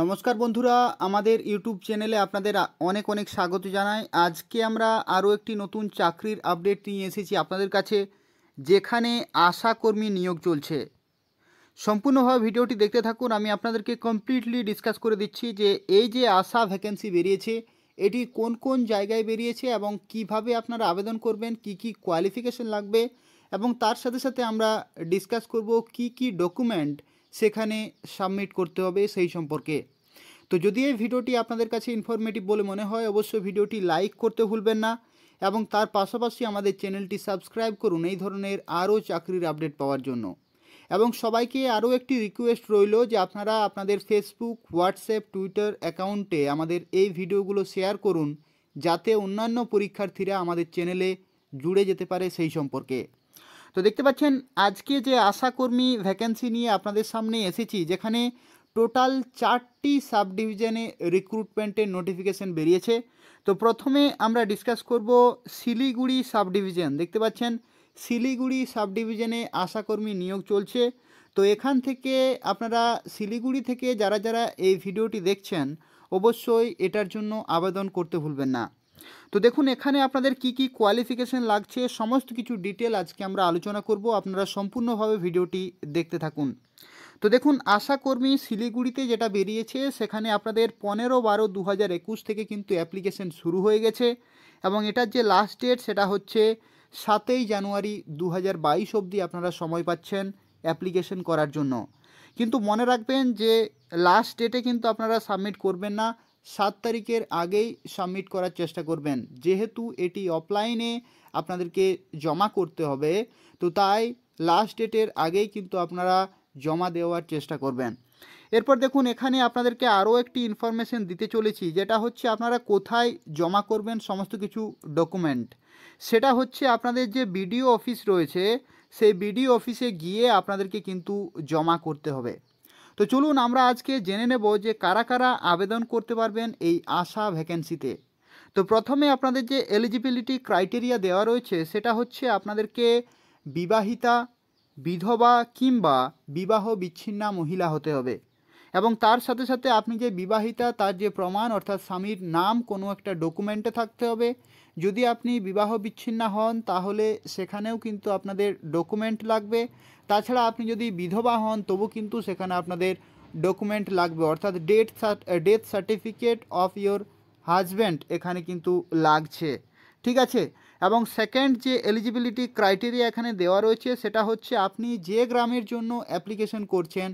নমস্কার বন্ধুরা আমাদের ইউটিউব চ্যানেলে আপনাদের অনেক অনেক স্বাগত জানাই আজকে আমরা আরও একটি নতুন চাকরির আপডেট নিয়ে এসেছি আপনাদের কাছে যেখানে আশাকর্মী নিয়োগ চলছে সম্পূর্ণভাবে ভিডিওটি দেখতে থাকুন আমি আপনাদেরকে কমপ্লিটলি ডিসকাস করে দিচ্ছি যে এই যে আশা ভ্যাকেন্সি বেরিয়েছে এটি কোন কোন জায়গায় বেরিয়েছে এবং কিভাবে আপনারা আবেদন করবেন কি কি কোয়ালিফিকেশন লাগবে এবং তার সাথে সাথে আমরা ডিসকাস করব কি কি ডকুমেন্ট সেখানে সাবমিট করতে হবে সেই সম্পর্কে তো যদি এই ভিডিওটি আপনাদের কাছে ইনফরমেটিভ বলে মনে হয় অবশ্যই ভিডিওটি লাইক করতে ভুলবেন না এবং তার পাশাপাশি আমাদের চ্যানেলটি সাবস্ক্রাইব করুন এই ধরনের আরও চাকরির আপডেট পাওয়ার জন্য এবং সবাইকে আরও একটি রিকোয়েস্ট রইল যে আপনারা আপনাদের ফেসবুক হোয়াটসঅ্যাপ টুইটার অ্যাকাউন্টে আমাদের এই ভিডিওগুলো শেয়ার করুন যাতে অন্যান্য পরীক্ষার্থীরা আমাদের চ্যানেলে জুড়ে যেতে পারে সেই সম্পর্কে তো দেখতে পাচ্ছেন আজকে যে আশাকর্মী ভ্যাকেন্সি নিয়ে আপনাদের সামনে এসেছি যেখানে টোটাল চারটি সাব ডিভিশনে রিক্রুটমেন্টের নোটিফিকেশন বেরিয়েছে তো প্রথমে আমরা ডিসকাস করব শিলিগুড়ি সাব ডিভিশন দেখতে পাচ্ছেন শিলিগুড়ি সাব ডিভিশনে আশাকর্মী নিয়োগ চলছে তো এখান থেকে আপনারা শিলিগুড়ি থেকে যারা যারা এই ভিডিওটি দেখছেন অবশ্যই এটার জন্য আবেদন করতে ভুলবেন না তো দেখুন এখানে আপনাদের কি কি কোয়ালিফিকেশন লাগছে সমস্ত কিছু ডিটেল আজকে আমরা আলোচনা করব আপনারা সম্পূর্ণভাবে ভিডিওটি দেখতে থাকুন তো দেখুন আশাকর্মী শিলিগুড়িতে যেটা বেরিয়েছে সেখানে আপনাদের পনেরো বারো দু হাজার একুশ থেকে কিন্তু অ্যাপ্লিকেশন শুরু হয়ে গেছে এবং এটার যে লাস্ট ডেট সেটা হচ্ছে সাতই জানুয়ারি দু হাজার বাইশ অবধি আপনারা সময় পাচ্ছেন অ্যাপ্লিকেশন করার জন্য কিন্তু মনে রাখবেন যে লাস্ট ডেটে কিন্তু আপনারা সাবমিট করবেন না সাত তারিখের আগেই সাবমিট করার চেষ্টা করবেন যেহেতু এটি অফলাইনে আপনাদেরকে জমা করতে হবে তো তাই লাস্ট ডেটের আগেই কিন্তু আপনারা জমা দেওয়ার চেষ্টা করবেন এরপর দেখুন এখানে আপনাদেরকে আরও একটি ইনফরমেশন দিতে চলেছি যেটা হচ্ছে আপনারা কোথায় জমা করবেন সমস্ত কিছু ডকুমেন্ট সেটা হচ্ছে আপনাদের যে বিডিও অফিস রয়েছে সেই বিডিও অফিসে গিয়ে আপনাদেরকে কিন্তু জমা করতে হবে তো চলুন আমরা আজকে জেনে নেব যে কারা কারা আবেদন করতে পারবেন এই আশা ভ্যাকেন্সিতে তো প্রথমে আপনাদের যে এলিজিবিলিটি ক্রাইটেরিয়া দেওয়া রয়েছে সেটা হচ্ছে আপনাদেরকে বিবাহিতা বিধবা কিংবা বিবাহ বিচ্ছিন্ন মহিলা হতে হবে এবং তার সাথে সাথে আপনি যে বিবাহিতা তার যে প্রমাণ অর্থাৎ স্বামীর নাম কোনো একটা ডকুমেন্টে থাকতে হবে যদি আপনি বিবাহ বিচ্ছিন্ন হন তাহলে সেখানেও কিন্তু আপনাদের ডকুমেন্ট লাগবে তাছাড়া আপনি যদি বিধবা হন তবু কিন্তু সেখানে আপনাদের ডকুমেন্ট লাগবে অর্থাৎ date death certificate of your husband এখানে কিন্তু লাগছে ঠিক আছে এবং সেকেন্ড যে এলিজিবিলিটি ক্রাইটেরিয়া এখানে দেওয়া রয়েছে সেটা হচ্ছে আপনি যে গ্রামের জন্য অ্যাপ্লিকেশন করছেন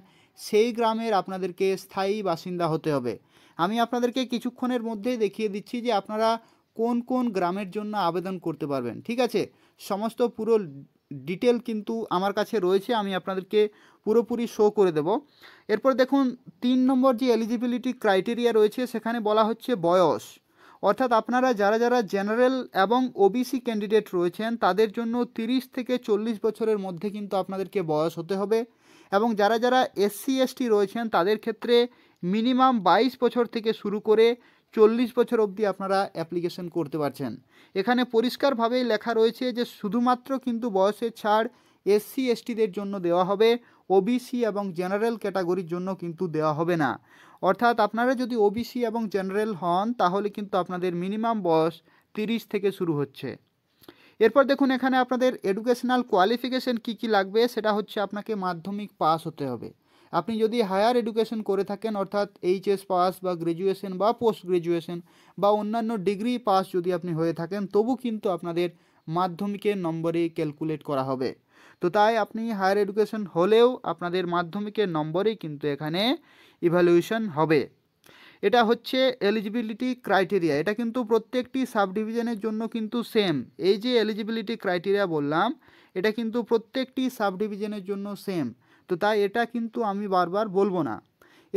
সেই গ্রামের আপনাদেরকে স্থায়ী বাসিন্দা হতে হবে আমি আপনাদেরকে কিছুক্ষণের মধ্যেই দেখিয়ে দিচ্ছি যে আপনারা কোন কোন গ্রামের জন্য আবেদন করতে পারবেন ঠিক আছে সমস্ত পুরো ডিটেল কিন্তু আমার কাছে রয়েছে আমি আপনাদেরকে পুরোপুরি শো করে দেব এরপর দেখুন তিন নম্বর যে এলিজিবিলিটি ক্রাইটেরিয়া রয়েছে সেখানে বলা হচ্ছে বয়স অর্থাৎ আপনারা যারা যারা জেনারেল এবং ওবিসি ক্যান্ডিডেট রয়েছেন তাদের জন্য 30 থেকে চল্লিশ বছরের মধ্যে কিন্তু আপনাদেরকে বয়স হতে হবে এবং যারা যারা এসসি এসটি রয়েছেন তাদের ক্ষেত্রে মিনিমাম বাইশ বছর থেকে শুরু করে চল্লিশ বছর অবধি আপনারা অ্যাপ্লিকেশন করতে পারছেন এখানে পরিষ্কারভাবেই লেখা রয়েছে যে শুধুমাত্র কিন্তু বয়সের ছাড় এসসি এসটিদের জন্য দেওয়া হবে ওবিসি এবং জেনারেল ক্যাটাগরির জন্য কিন্তু দেওয়া হবে না অর্থাৎ আপনারা যদি ওবিসি এবং জেনারেল হন তাহলে কিন্তু আপনাদের মিনিমাম বয়স তিরিশ থেকে শুরু হচ্ছে এরপর দেখুন এখানে আপনাদের এডুকেশনাল কোয়ালিফিকেশন কি কি লাগবে সেটা হচ্ছে আপনাকে মাধ্যমিক পাস হতে হবে আপনি যদি হায়ার এডুকেশন করে থাকেন অর্থাৎ এইচএস পাস বা গ্র্যাজুয়েশান বা পোস্ট গ্র্যাজুয়েশন বা অন্যান্য ডিগ্রি পাস যদি আপনি হয়ে থাকেন তবু কিন্তু আপনাদের মাধ্যমিকের নম্বরে ক্যালকুলেট করা হবে তো তাই আপনি হায়ার এডুকেশন হলেও আপনাদের মাধ্যমিকের নম্বরেই কিন্তু এখানে ইভ্যালুয়েশন হবে এটা হচ্ছে এলিজিবিলিটি ক্রাইটেরিয়া এটা কিন্তু প্রত্যেকটি সাব ডিভিশনের জন্য কিন্তু সেম এই যে এলিজিবিলিটি ক্রাইটেরিয়া বললাম এটা কিন্তু প্রত্যেকটি সাব ডিভিশনের জন্য সেম তো তাই এটা কিন্তু আমি বারবার বলবো না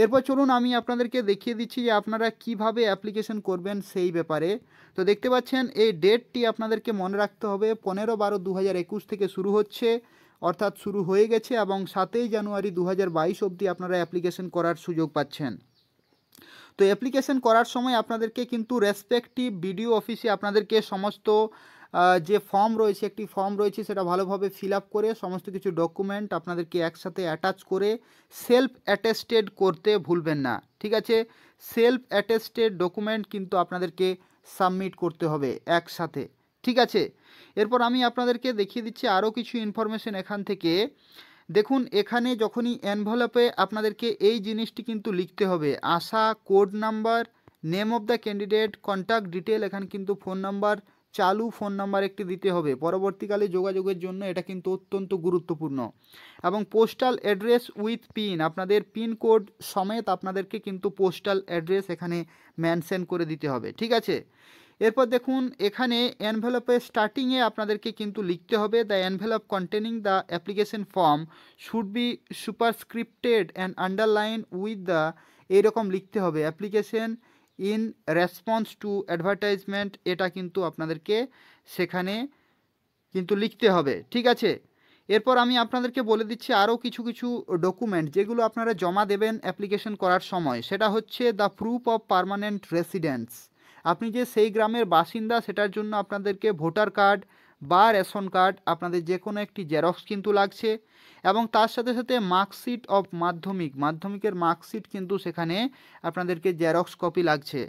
এরপর চলুন আমি আপনাদেরকে দেখিয়ে দিচ্ছি যে আপনারা কিভাবে অ্যাপ্লিকেশন করবেন সেই ব্যাপারে তো দেখতে পাচ্ছেন এই ডেটটি আপনাদেরকে মনে রাখতে হবে পনেরো বারো দু থেকে শুরু হচ্ছে অর্থাৎ শুরু হয়ে গেছে এবং সাতই জানুয়ারি দু অবধি আপনারা অ্যাপ্লিকেশন করার সুযোগ পাচ্ছেন তো অ্যাপ্লিকেশন করার সময় আপনাদেরকে কিন্তু রেসপেক্টিভ বিডিও অফিসে আপনাদেরকে সমস্ত যে ফর্ম রয়েছে একটি ফর্ম রয়েছে সেটা ভালোভাবে ফিল করে সমস্ত কিছু ডকুমেন্ট আপনাদেরকে একসাথে অ্যাটাচ করে সেলফ অ্যাটেস্টেড করতে ভুলবেন না ঠিক আছে সেলফ অ্যাটেস্টেড ডকুমেন্ট কিন্তু আপনাদেরকে সাবমিট করতে হবে একসাথে ঠিক আছে এরপর আমি আপনাদেরকে দেখিয়ে দিচ্ছি আরও কিছু ইনফরমেশান এখান থেকে দেখুন এখানে যখনই এনভেলপে আপনাদেরকে এই জিনিসটি কিন্তু লিখতে হবে ASHA code number name of the candidate contact detail এখানে কিন্তু ফোন নাম্বার চালু ফোন নাম্বার একটি দিতে হবে পরবর্তীকালে যোগাযোগের জন্য এটা কিন্তু অত্যন্ত গুরুত্বপূর্ণ এবং পোস্টাল অ্যাড্রেস উইথ পিন আপনাদের পিন কোড সমেত আপনাদেরকে কিন্তু পোস্টাল অ্যাড্রেস এখানে মেনশন করে দিতে হবে ঠিক আছে এরপর দেখুন এখানে অ্যানভেলপের স্টার্টিংয়ে আপনাদেরকে কিন্তু লিখতে হবে the envelope containing the application form should be superscripted and underline with the এইরকম লিখতে হবে application in response to advertisement এটা কিন্তু আপনাদেরকে সেখানে কিন্তু লিখতে হবে ঠিক আছে এরপর আমি আপনাদেরকে বলে দিচ্ছি আরও কিছু কিছু ডকুমেন্ট যেগুলো আপনারা জমা দেবেন অ্যাপ্লিকেশন করার সময় সেটা হচ্ছে the proof of permanent residence আপনি যে সেই গ্রামের বাসিন্দা সেটার জন্য আপনাদেরকে ভোটার কার্ড বা রেশন কার্ড আপনাদের যে কোনো একটি জেরক্স কিন্তু লাগছে এবং তার সাথে সাথে মার্কশিট অফ মাধ্যমিক মাধ্যমিকের মার্কশিট কিন্তু সেখানে আপনাদেরকে জেরক্স কপি লাগছে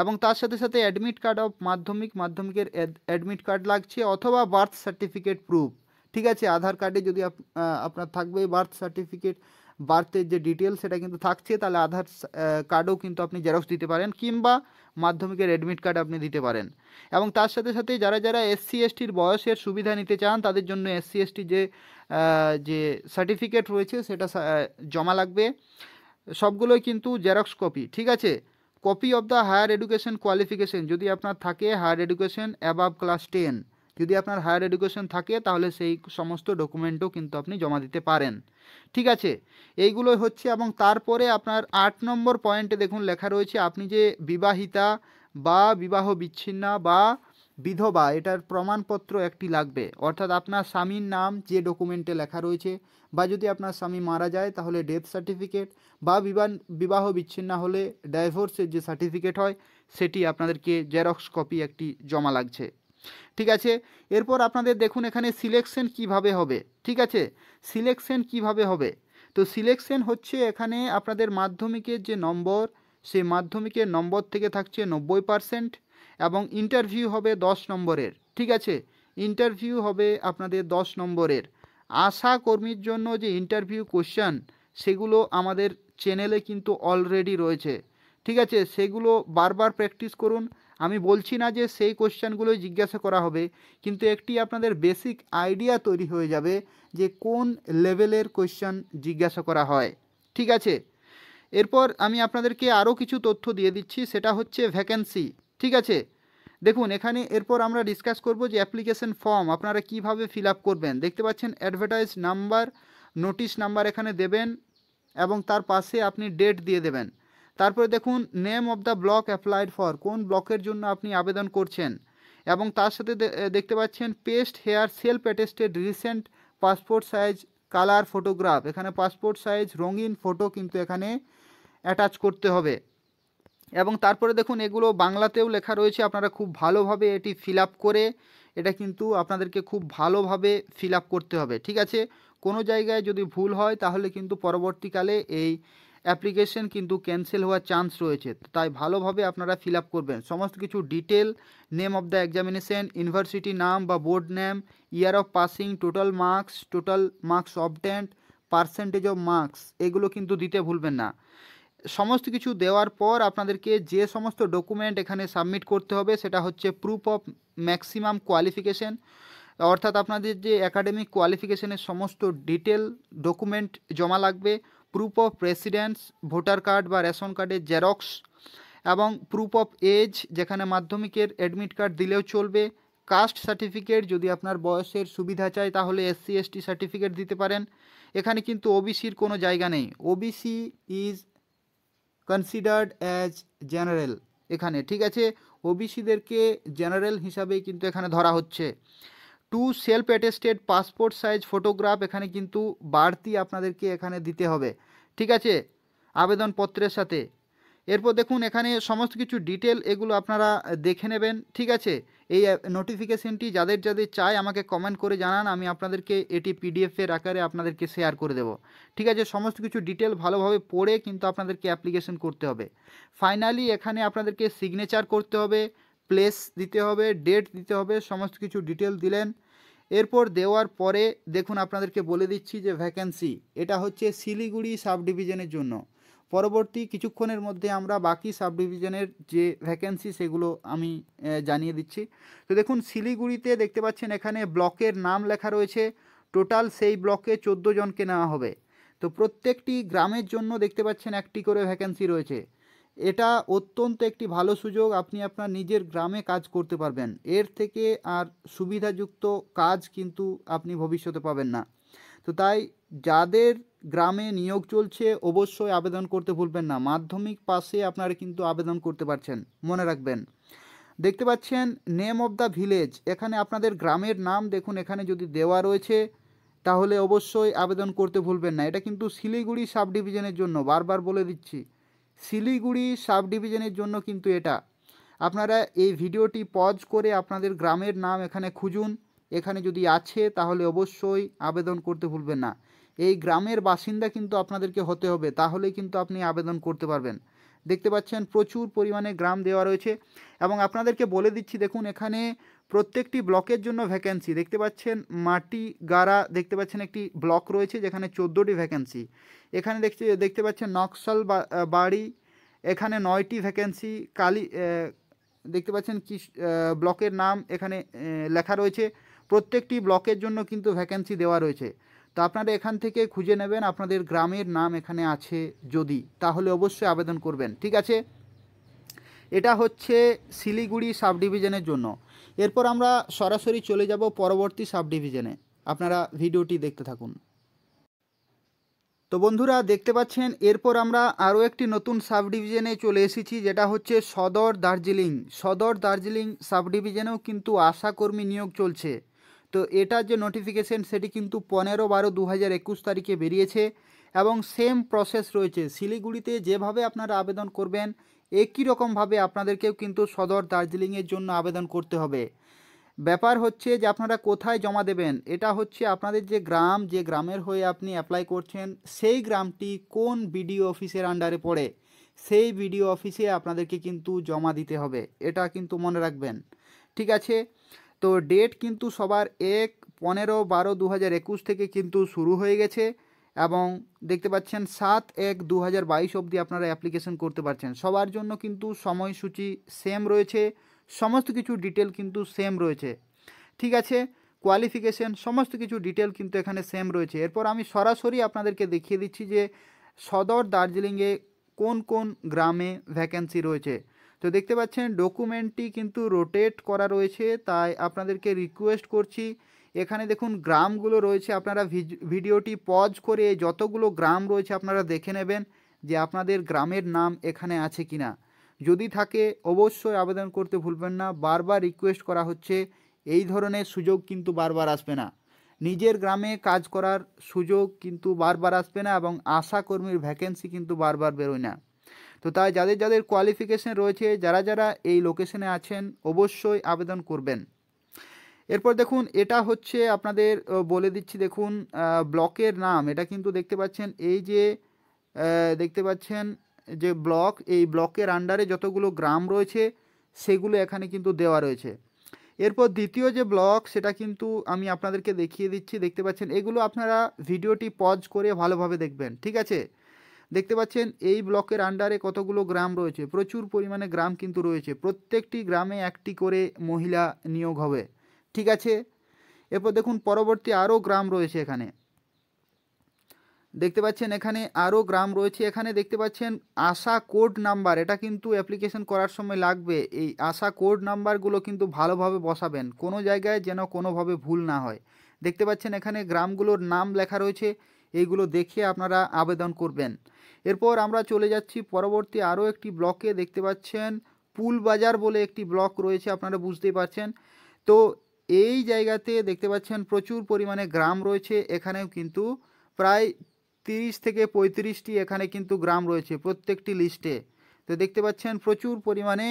এবং তার সাথে সাথে অ্যাডমিট কার্ড অফ মাধ্যমিক মাধ্যমিকের অ্যাডমিট কার্ড লাগছে অথবা বার্থ সার্টিফিকেট প্রুফ ঠিক আছে আধার কার্ডে যদি আপনার থাকবে বার্থ সার্টিফিকেট বার্থের যে ডিটেলস সেটা কিন্তু থাকছে তাহলে আধার কার্ডও কিন্তু আপনি জেরক্স দিতে পারেন কিংবা মাধ্যমিকের অ্যাডমিট কার্ড আপনি দিতে পারেন এবং তার সাথে সাথে যারা যারা এসসি এসটির বয়সের সুবিধা নিতে চান তাদের জন্য এসসি এসটি যে যে সার্টিফিকেট রয়েছে সেটা জমা লাগবে সবগুলোই কিন্তু জেরক্স কপি ঠিক আছে copy of the higher education qualification যদি আপনার থাকে higher education above class ten যদি আপনার হায়ার এডুকেশন থাকে তাহলে সেই সমস্ত ডকুমেন্টও কিন্তু আপনি জমা দিতে পারেন ঠিক আছে এইগুলো হচ্ছে এবং তারপরে আপনার আট নম্বর পয়েন্টে দেখুন লেখা রয়েছে আপনি যে বিবাহিতা বা বিবাহ বিচ্ছিন্না বা বিধবা এটার প্রমাণপত্র একটি লাগবে অর্থাৎ আপনার স্বামীর নাম যে ডকুমেন্টে লেখা রয়েছে বা যদি আপনার স্বামী মারা যায় তাহলে ডেথ সার্টিফিকেট বা বিবাহ বিচ্ছিন্ন হলে ডাইভোর্সের যে সার্টিফিকেট হয় সেটি আপনাদেরকে জেরক্স কপি একটি জমা লাগছে ঠিক আছে এরপর আপনাদের দেখুন এখানে সিলেকশন কিভাবে হবে ঠিক আছে সিলেকশন কিভাবে হবে তো সিলেকশন হচ্ছে এখানে আপনাদের মাধ্যমিকের যে নম্বর সেই মাধ্যমিকের নম্বর থেকে থাকছে নব্বই পারসেন্ট এবং ইন্টারভিউ হবে দশ নম্বরের ঠিক আছে ইন্টারভিউ হবে আপনাদের দশ নম্বরের আশা কর্মীর জন্য যে ইন্টারভিউ কোশ্চান সেগুলো আমাদের চ্যানেলে কিন্তু অলরেডি রয়েছে ঠিক আছে সেগুলো বারবার প্র্যাকটিস করুন আমি বলছি না যে সেই কোশ্চেনগুলো জিজ্ঞাসা করা হবে কিন্তু একটি আপনাদের বেসিক আইডিয়া তৈরি হয়ে যাবে যে কোন লেভেলের কোশ্চেন জিজ্ঞাসা করা হয় ঠিক আছে এরপর আমি আপনাদেরকে আরও কিছু তথ্য দিয়ে দিচ্ছি সেটা হচ্ছে ভ্যাকেন্সি ঠিক আছে দেখুন এখানে এরপর আমরা ডিসকাস করব যে অ্যাপ্লিকেশন ফর্ম আপনারা কিভাবে ফিল করবেন দেখতে পাচ্ছেন অ্যাডভার্টাইজ নাম্বার নোটিশ নাম্বার এখানে দেবেন এবং তার পাশে আপনি ডেট দিয়ে দেবেন তারপরে দেখুন name of the block applied for কোন ব্লকের জন্য আপনি আবেদন করছেন এবং তার সাথে দেখতে পাচ্ছেন paste here self attested recent passport size colour photograph এখানে পাসপোর্ট সাইজ রঙিন ফটো কিন্তু এখানে অ্যাটাচ করতে হবে এবং তারপরে দেখুন এগুলো বাংলাতেও লেখা রয়েছে আপনারা খুব ভালোভাবে এটি ফিল করে এটা কিন্তু আপনাদেরকে খুব ভালোভাবে ফিল করতে হবে ঠিক আছে কোনো জায়গায় যদি ভুল হয় তাহলে কিন্তু পরবর্তীকালে এই অ্যাপ্লিকেশন কিন্তু ক্যান্সেল হওয়ার চান্স রয়েছে তাই ভালোভাবে আপনারা ফিল আপ করবেন সমস্ত কিছু detail name of the examination university নাম বা board name year of passing total marks total marks obtained percentage of marks এগুলো কিন্তু দিতে ভুলবেন না সমস্ত কিছু দেওয়ার পর আপনাদেরকে যে সমস্ত ডকুমেন্ট এখানে সাবমিট করতে হবে সেটা হচ্ছে প্রুফ অফ ম্যাক্সিমাম কোয়ালিফিকেশন অর্থাৎ আপনাদের যে একাডেমিক কোয়ালিফিকেশনের সমস্ত ডিটেল ডকুমেন্ট জমা লাগবে proof of residence voter card বা রেশন কার্ডের জেরক্স এবং প্রুফ অফ এজ যেখানে মাধ্যমিকের অ্যাডমিট কার্ড দিলেও চলবে কাস্ট সার্টিফিকেট যদি আপনার বয়সের সুবিধা চায় তাহলে এসসি এসটি সার্টিফিকেট দিতে পারেন এখানে কিন্তু ওবিসির কোনো জায়গা নেই OBC is considered as general এখানে ঠিক আছে ওবিসিদেরকে জেনারেল হিসাবেই কিন্তু এখানে ধরা হচ্ছে two self attested passport size photograph এখানে কিন্তু বাড়তি আপনাদেরকে এখানে দিতে হবে ঠিক আছে আবেদনপত্রের সাথে এরপর দেখুন এখানে সমস্ত কিছু ডিটেল এগুলো আপনারা দেখে নেবেন ঠিক আছে এই নোটিফিকেশনটি যাদের যাদের চায় আমাকে কমেন্ট করে জানান আমি আপনাদেরকে এটি পিডিএফের আকারে আপনাদেরকে শেয়ার করে দেব ঠিক আছে সমস্ত কিছু ডিটেল ভালোভাবে পড়ে কিন্তু আপনাদেরকে অ্যাপ্লিকেশন করতে হবে ফাইনালি এখানে আপনাদেরকে সিগনেচার করতে হবে প্লেস দিতে হবে ডেট দিতে হবে সমস্ত কিছু ডিটেল দিলেন এরপর দেওয়ার পরে দেখুন আপনাদেরকে বলে দিচ্ছি যে ভ্যাকেন্সি এটা হচ্ছে শিলিগুড়ি সাব ডিভিশনের জন্য পরবর্তী কিছুক্ষণের মধ্যে আমরা বাকি সাব ডিভিশনের যে ভ্যাকেন্সি সেগুলো আমি জানিয়ে দিচ্ছি তো দেখুন শিলিগুড়িতে দেখতে পাচ্ছেন এখানে ব্লকের নাম লেখা রয়েছে টোটাল সেই ব্লকে চোদ্দো জনকে নেওয়া হবে তো প্রত্যেকটি গ্রামের জন্য দেখতে পাচ্ছেন একটি করে ভ্যাকেন্সি রয়েছে এটা অত্যন্ত একটি ভালো সুযোগ আপনি আপনার নিজের গ্রামে কাজ করতে পারবেন এর থেকে আর সুবিধাযুক্ত কাজ কিন্তু আপনি ভবিষ্যতে পাবেন না তো তাই যাদের গ্রামে নিয়োগ চলছে অবশ্যই আবেদন করতে ভুলবেন না মাধ্যমিক পাশে আপনারা কিন্তু আবেদন করতে পারছেন মনে রাখবেন দেখতে পাচ্ছেন নেম অব দ্য ভিলেজ এখানে আপনাদের গ্রামের নাম দেখুন এখানে যদি দেওয়া রয়েছে তাহলে অবশ্যই আবেদন করতে ভুলবেন না এটা কিন্তু শিলিগুড়ি সাব ডিভিশনের জন্য বারবার বলে দিচ্ছি শিলিগুড়ি সাব ডিভিশনের জন্য কিন্তু এটা আপনারা এই ভিডিওটি পজ করে আপনাদের গ্রামের নাম এখানে খুঁজুন এখানে যদি আছে তাহলে অবশ্যই আবেদন করতে ভুলবেন না এই গ্রামের বাসিন্দা কিন্তু আপনাদেরকে হতে হবে তাহলে কিন্তু আপনি আবেদন করতে পারবেন দেখতে পাচ্ছেন প্রচুর পরিমাণে গ্রাম দেওয়া রয়েছে এবং আপনাদেরকে বলে দিচ্ছি দেখুন এখানে প্রত্যেকটি ব্লকের জন্য ভ্যাকেন্সি দেখতে পাচ্ছেন মাটি গাড়া দেখতে পাচ্ছেন একটি ব্লক রয়েছে যেখানে চোদ্দোটি ভ্যাকেন্সি এখানে দেখছে দেখতে পাচ্ছেন নকশাল বাড়ি এখানে নয়টি ভ্যাকেন্সি কালি দেখতে পাচ্ছেন কি ব্লকের নাম এখানে লেখা রয়েছে প্রত্যেকটি ব্লকের জন্য কিন্তু ভ্যাকেন্সি দেওয়া রয়েছে তো আপনারা এখান থেকে খুঁজে নেবেন আপনাদের গ্রামের নাম এখানে আছে যদি তাহলে অবশ্যই আবেদন করবেন ঠিক আছে এটা হচ্ছে শিলিগুড়ি সাব ডিভিশনের জন্য এরপর আমরা সরাসরি চলে যাব পরবর্তী সাব ডিভিশনে আপনারা ভিডিওটি দেখতে থাকুন তো বন্ধুরা দেখতে পাচ্ছেন এরপর আমরা আরও একটি নতুন সাব ডিভিশনে চলে এসেছি যেটা হচ্ছে সদর দার্জিলিং সদর দার্জিলিং সাব ডিভিশনেও কিন্তু আশাকর্মী নিয়োগ চলছে তো এটার যে নোটিফিকেশন সেটি কিন্তু পনেরো বারো দু হাজার একুশ তারিখে বেরিয়েছে এবং সেম প্রসেস রয়েছে শিলিগুড়িতে যেভাবে আপনারা আবেদন করবেন একই রকমভাবে আপনাদেরকেও কিন্তু সদর দার্জিলিংয়ের জন্য আবেদন করতে হবে ব্যাপার হচ্ছে যে আপনারা কোথায় জমা দেবেন এটা হচ্ছে আপনাদের যে গ্রাম যে গ্রামের হয়ে আপনি অ্যাপ্লাই করছেন সেই গ্রামটি কোন বিডিও অফিসের আন্ডারে পড়ে সেই বিডিও অফিসে আপনাদেরকে কিন্তু জমা দিতে হবে এটা কিন্তু মনে রাখবেন ঠিক আছে তো ডেট কিন্তু সবার এক পনেরো বারো দু থেকে কিন্তু শুরু হয়ে গেছে এবং দেখতে পাচ্ছেন সাত এক দু হাজার বাইশ অবধি আপনারা অ্যাপ্লিকেশন করতে পারছেন সবার জন্য কিন্তু সময়সূচি সেম রয়েছে সমস্ত কিছু ডিটেল কিন্তু সেম রয়েছে ঠিক আছে কোয়ালিফিকেশন সমস্ত কিছু ডিটেল কিন্তু এখানে সেম রয়েছে এরপর আমি সরাসরি আপনাদেরকে দেখিয়ে দিচ্ছি যে সদর দার্জিলিংয়ে কোন কোন গ্রামে ভ্যাকেন্সি রয়েছে তো দেখতে পাচ্ছেন ডকুমেন্টটি কিন্তু রোটেট করা রয়েছে তাই আপনাদেরকে রিকোয়েস্ট করছি এখানে দেখুন গ্রামগুলো রয়েছে আপনারা ভিডিওটি পজ করে যতগুলো গ্রাম রয়েছে আপনারা দেখে নেবেন যে আপনাদের গ্রামের নাম এখানে আছে কি না যদি থাকে অবশ্যই আবেদন করতে ভুলবেন না বারবার রিকোয়েস্ট করা হচ্ছে এই ধরনের সুযোগ কিন্তু বারবার আসবে না নিজের গ্রামে কাজ করার সুযোগ কিন্তু বারবার আসবে না এবং আশাকর্মীর ভ্যাকেন্সি কিন্তু বারবার বেরোয় না তো তাই যাদের যাদের কোয়ালিফিকেশন রয়েছে যারা যারা এই লোকেশনে আছেন অবশ্যই আবেদন করবেন এরপর দেখুন এটা হচ্ছে আপনাদের বলে দিচ্ছি দেখুন ব্লকের নাম এটা কিন্তু দেখতে পাচ্ছেন এই যে দেখতে পাচ্ছেন যে ব্লক এই ব্লকের আন্ডারে যতগুলো গ্রাম রয়েছে সেগুলো এখানে কিন্তু দেওয়া রয়েছে এরপর দ্বিতীয় যে ব্লক সেটা কিন্তু আমি আপনাদেরকে দেখিয়ে দিচ্ছি দেখতে পাচ্ছেন এগুলো আপনারা ভিডিওটি পজ করে ভালোভাবে দেখবেন ঠিক আছে দেখতে পাচ্ছেন এই ব্লকের আন্ডারে কতগুলো গ্রাম রয়েছে প্রচুর পরিমাণে গ্রাম কিন্তু রয়েছে প্রত্যেকটি গ্রামে একটি করে মহিলা নিয়োগ হবে ঠিক আছে এরপর দেখুন পরবর্তী আরও গ্রাম রয়েছে এখানে দেখতে পাচ্ছেন এখানে আরও গ্রাম রয়েছে এখানে দেখতে পাচ্ছেন আশা কোড নাম্বার এটা কিন্তু অ্যাপ্লিকেশন করার সময় লাগবে এই আশা কোড নাম্বারগুলো কিন্তু ভালোভাবে বসাবেন কোনো জায়গায় যেন কোনোভাবে ভুল না হয় দেখতে পাচ্ছেন এখানে গ্রামগুলোর নাম লেখা রয়েছে এইগুলো দেখে আপনারা আবেদন করবেন এরপর আমরা চলে যাচ্ছি পরবর্তী আরও একটি ব্লকে দেখতে পাচ্ছেন পুল বাজার বলে একটি ব্লক রয়েছে আপনারা বুঝতেই পারছেন তো এই জায়গাতে দেখতে পাচ্ছেন প্রচুর পরিমাণে গ্রাম রয়েছে এখানেও কিন্তু প্রায় তিরিশ থেকে পঁয়ত্রিশটি এখানে কিন্তু গ্রাম রয়েছে প্রত্যেকটি লিস্টে তো দেখতে পাচ্ছেন প্রচুর পরিমাণে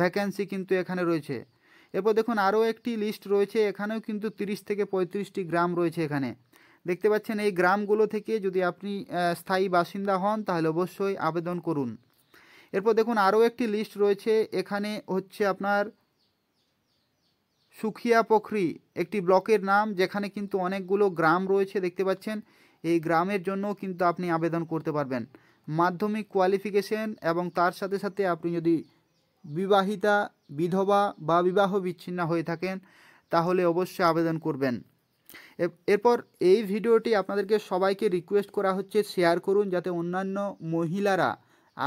ভ্যাকেন্সি কিন্তু এখানে রয়েছে এরপর দেখুন আরও একটি লিস্ট রয়েছে এখানেও কিন্তু তিরিশ থেকে পঁয়ত্রিশটি গ্রাম রয়েছে এখানে দেখতে পাচ্ছেন এই গ্রামগুলো থেকে যদি আপনি স্থায়ী বাসিন্দা হন তাহলে অবশ্যই আবেদন করুন এরপর দেখুন আরও একটি লিস্ট রয়েছে এখানে হচ্ছে আপনার সুখিয়া পোখরি একটি ব্লকের নাম যেখানে কিন্তু অনেকগুলো গ্রাম রয়েছে দেখতে পাচ্ছেন এই গ্রামের জন্য কিন্তু আপনি আবেদন করতে পারবেন মাধ্যমিক কোয়ালিফিকেশন এবং তার সাথে সাথে আপনি যদি বিবাহিতা বিধবা বা বিবাহ বিচ্ছিন্ন হয়ে থাকেন তাহলে অবশ্যই আবেদন করবেন এরপর এই ভিডিওটি আপনাদেরকে সবাইকে রিকোয়েস্ট করা হচ্ছে শেয়ার করুন যাতে অন্যান্য মহিলারা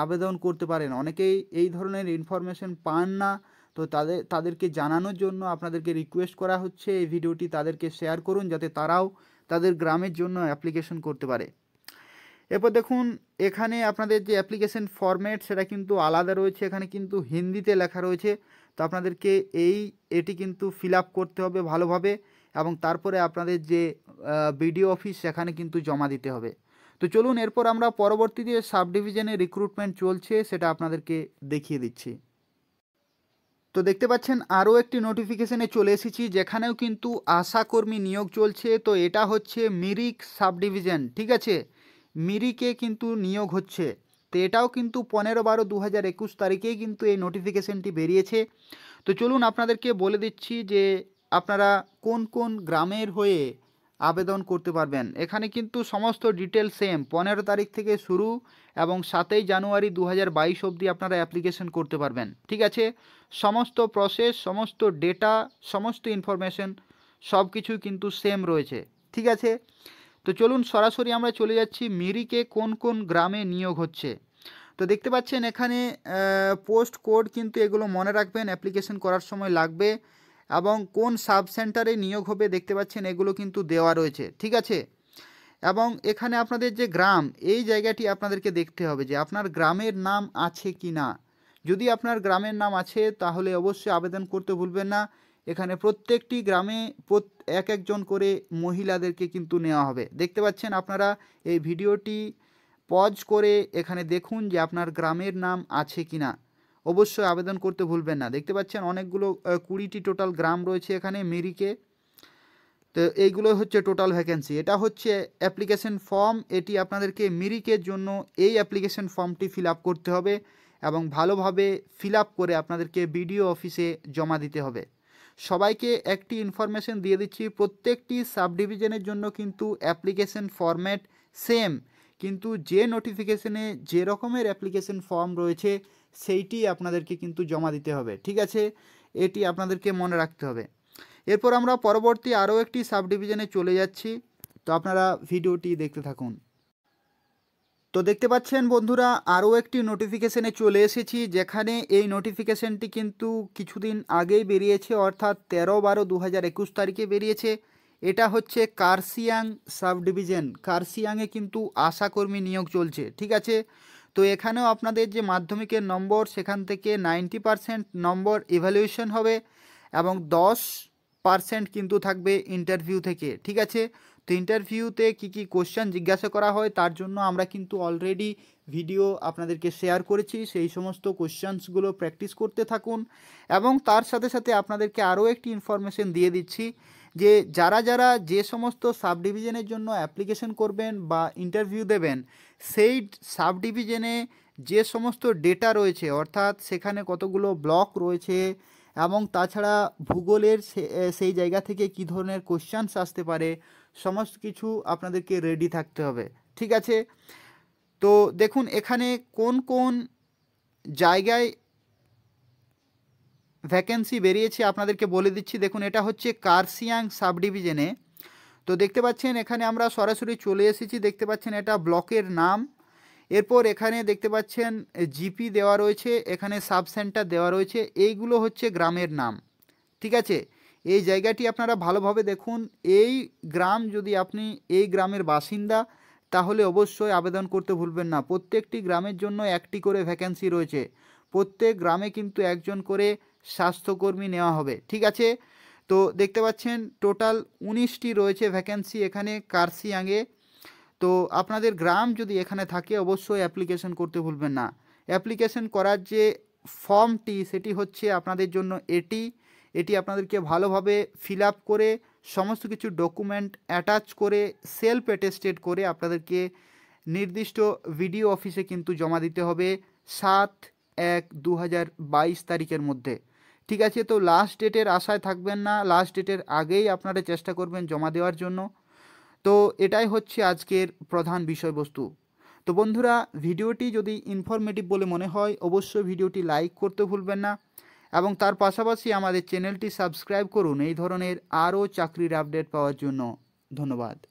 আবেদন করতে পারেন অনেকেই এই ধরনের ইনফরমেশন পান না তো তাদের তাদেরকে জানানোর জন্য আপনাদেরকে রিকোয়েস্ট করা হচ্ছে এই ভিডিওটি তাদেরকে শেয়ার করুন যাতে তারাও তাদের গ্রামের জন্য অ্যাপ্লিকেশন করতে পারে এরপর দেখুন এখানে আপনাদের যে অ্যাপ্লিকেশন ফরম্যাট সেটা কিন্তু আলাদা রয়েছে এখানে কিন্তু হিন্দিতে লেখা রয়েছে তো আপনাদেরকে এই এটি কিন্তু ফিল করতে হবে ভালোভাবে এবং তারপরে আপনাদের যে বিডিও অফিস সেখানে কিন্তু জমা দিতে হবে তো চলুন এরপর আমরা পরবর্তী যে সাব ডিভিশনে রিক্রুটমেন্ট চলছে সেটা আপনাদেরকে দেখিয়ে দিচ্ছি তো দেখতে পাচ্ছেন আরও একটি নোটিফিকেশানে চলে এসেছি যেখানেও কিন্তু আশাকর্মী নিয়োগ চলছে তো এটা হচ্ছে মিরিক সাব ডিভিশন ঠিক আছে মিরিকে কিন্তু নিয়োগ হচ্ছে তো এটাও কিন্তু পনেরো বারো দু হাজার একুশ তারিখেই কিন্তু এই নোটিফিকেশনটি বেরিয়েছে তো চলুন আপনাদেরকে বলে দিচ্ছি যে আপনারা কোন কোন গ্রামের হয়ে আবেদন করতে পারবেন এখানে কিন্তু সমস্ত ডিটেল সেম পনেরো তারিখ থেকে শুরু এবং সাতই জানুয়ারি দু হাজার বাইশ অবধি আপনারা অ্যাপ্লিকেশন করতে পারবেন ঠিক আছে সমস্ত প্রসেস সমস্ত ডেটা সমস্ত ইনফরমেশন সব কিছুই কিন্তু সেম রয়েছে ঠিক আছে তো চলুন সরাসরি আমরা চলে যাচ্ছি মিরিকে কোন কোন গ্রামে নিয়োগ হচ্ছে তো দেখতে পাচ্ছেন এখানে পোস্ট কোড কিন্তু এগুলো মনে রাখবেন অ্যাপ্লিকেশন করার সময় লাগবে এবং কোন সাব সেন্টারে নিয়োগ হবে দেখতে পাচ্ছেন এগুলো কিন্তু দেওয়া রয়েছে ঠিক আছে এবং এখানে আপনাদের যে গ্রাম এই জায়গাটি আপনাদেরকে দেখতে হবে যে আপনার গ্রামের নাম আছে কি না যদি আপনার গ্রামের নাম আছে তাহলে অবশ্যই আবেদন করতে ভুলবেন না এখানে প্রত্যেকটি গ্রামে এক একজন করে মহিলাদেরকে কিন্তু নেওয়া হবে দেখতে পাচ্ছেন আপনারা এই ভিডিওটি পজ করে এখানে দেখুন যে আপনার গ্রামের নাম আছে কি না অবশ্যই আবেদন করতে ভুলবেন না দেখতে পাচ্ছেন অনেকগুলো কুড়িটি টোটাল গ্রাম রয়েছে এখানে মেরিকে তো এইগুলো হচ্ছে টোটাল ভ্যাকেন্সি এটা হচ্ছে অ্যাপ্লিকেশন ফর্ম এটি আপনাদেরকে মিরিকের জন্য এই অ্যাপ্লিকেশন ফর্মটি ফিল করতে হবে এবং ভালোভাবে ফিল করে আপনাদেরকে বিডিও অফিসে জমা দিতে হবে সবাইকে একটি ইনফরমেশন দিয়ে দিচ্ছি প্রত্যেকটি সাব ডিভিশনের জন্য কিন্তু অ্যাপ্লিকেশন ফর্ম্যাট সেম কিন্তু যে নোটিফিকেশনে যে রকমের অ্যাপ্লিকেশন ফর্ম রয়েছে সেইটি আপনাদেরকে কিন্তু জমা দিতে হবে ঠিক আছে এটি আপনাদেরকে মনে রাখতে হবে এরপর আমরা পরবর্তী আরও একটি সাব ডিভিশনে চলে যাচ্ছি তো আপনারা ভিডিওটি দেখতে থাকুন তো দেখতে পাচ্ছেন বন্ধুরা আরও একটি নোটিফিকেশনে চলে এসেছি যেখানে এই নোটিফিকেশনটি কিন্তু কিছুদিন আগেই বেরিয়েছে অর্থাৎ তেরো বারো দু হাজার একুশ তারিখে বেরিয়েছে এটা হচ্ছে কার্সিয়াং সাব ডিভিশন কার্সিয়াংয়ে কিন্তু আশাকর্মী নিয়োগ চলছে ঠিক আছে তো এখানেও আপনাদের যে মাধ্যমিকের নম্বর সেখান থেকে নাইনটি পারসেন্ট নম্বর ইভ্যালুয়েশন হবে এবং দশ পারসেন্ট কিন্তু থাকবে ইন্টারভিউ থেকে ঠিক আছে তো ইন্টারভিউতে কি কি কোশ্চেন জিজ্ঞাসা করা হয় তার জন্য আমরা কিন্তু অলরেডি ভিডিও আপনাদেরকে শেয়ার করেছি সেই সমস্ত কোশ্চেন্সগুলো প্র্যাকটিস করতে থাকুন এবং তার সাথে সাথে আপনাদেরকে আরও একটি ইনফরমেশন দিয়ে দিচ্ছি যে যারা যারা যে সমস্ত সাব ডিভিশনের জন্য অ্যাপ্লিকেশন করবেন বা ইন্টারভিউ দেবেন সেই সাব ডিভিশনে যে সমস্ত ডেটা রয়েছে অর্থাৎ সেখানে কতগুলো ব্লক রয়েছে এবং তাছাড়া ভূগোলের সেই জায়গা থেকে কি ধরনের কোশ্চানস আসতে পারে সমস্ত কিছু আপনাদেরকে রেডি থাকতে হবে ঠিক আছে তো দেখুন এখানে কোন কোন জায়গায় ভ্যাকেন্সি বেরিয়েছে আপনাদেরকে বলে দিচ্ছি দেখুন এটা হচ্ছে কার্সিয়াং সাব ডিভিশনে তো দেখতে পাচ্ছেন এখানে আমরা সরাসরি চলে এসেছি দেখতে পাচ্ছেন এটা ব্লকের নাম এরপর এখানে দেখতে পাচ্ছেন জিপি দেওয়া রয়েছে এখানে সাব সেন্টার দেওয়া রয়েছে এইগুলো হচ্ছে গ্রামের নাম ঠিক আছে এই জায়গাটি আপনারা ভালোভাবে দেখুন এই গ্রাম যদি আপনি এই গ্রামের বাসিন্দা তাহলে অবশ্যই আবেদন করতে ভুলবেন না প্রত্যেকটি গ্রামের জন্য একটি করে ভ্যাকেন্সি রয়েছে প্রত্যেক গ্রামে কিন্তু একজন করে স্বাস্থ্যকর্মী নেওয়া হবে ঠিক আছে তো দেখতে পাচ্ছেন টোটাল উনিশটি রয়েছে ভ্যাকেন্সি এখানে কার্সিয়াংয়ে তো আপনাদের গ্রাম যদি এখানে থাকে অবশ্যই অ্যাপ্লিকেশন করতে ভুলবেন না অ্যাপ্লিকেশন করার যে ফর্মটি সেটি হচ্ছে আপনাদের জন্য এটি এটি আপনাদেরকে ভালোভাবে ফিল করে সমস্ত কিছু ডকুমেন্ট অ্যাটাচ করে সেলফ অ্যাটেস্টেড করে আপনাদেরকে নির্দিষ্ট ভিডিও অফিসে কিন্তু জমা দিতে হবে সাত এক দু তারিখের মধ্যে ঠিক আছে তো লাস্ট ডেটের আশায় থাকবেন না লাস্ট ডেটের আগেই আপনারা চেষ্টা করবেন জমা দেওয়ার জন্য তো এটাই হচ্ছে আজকের প্রধান বিষয়বস্তু তো বন্ধুরা ভিডিওটি যদি ইনফরমেটিভ বলে মনে হয় অবশ্যই ভিডিওটি লাইক করতে ভুলবেন না এবং তার পাশাপাশি আমাদের চ্যানেলটি সাবস্ক্রাইব করুন এই ধরনের আরও চাকরির আপডেট পাওয়ার জন্য ধন্যবাদ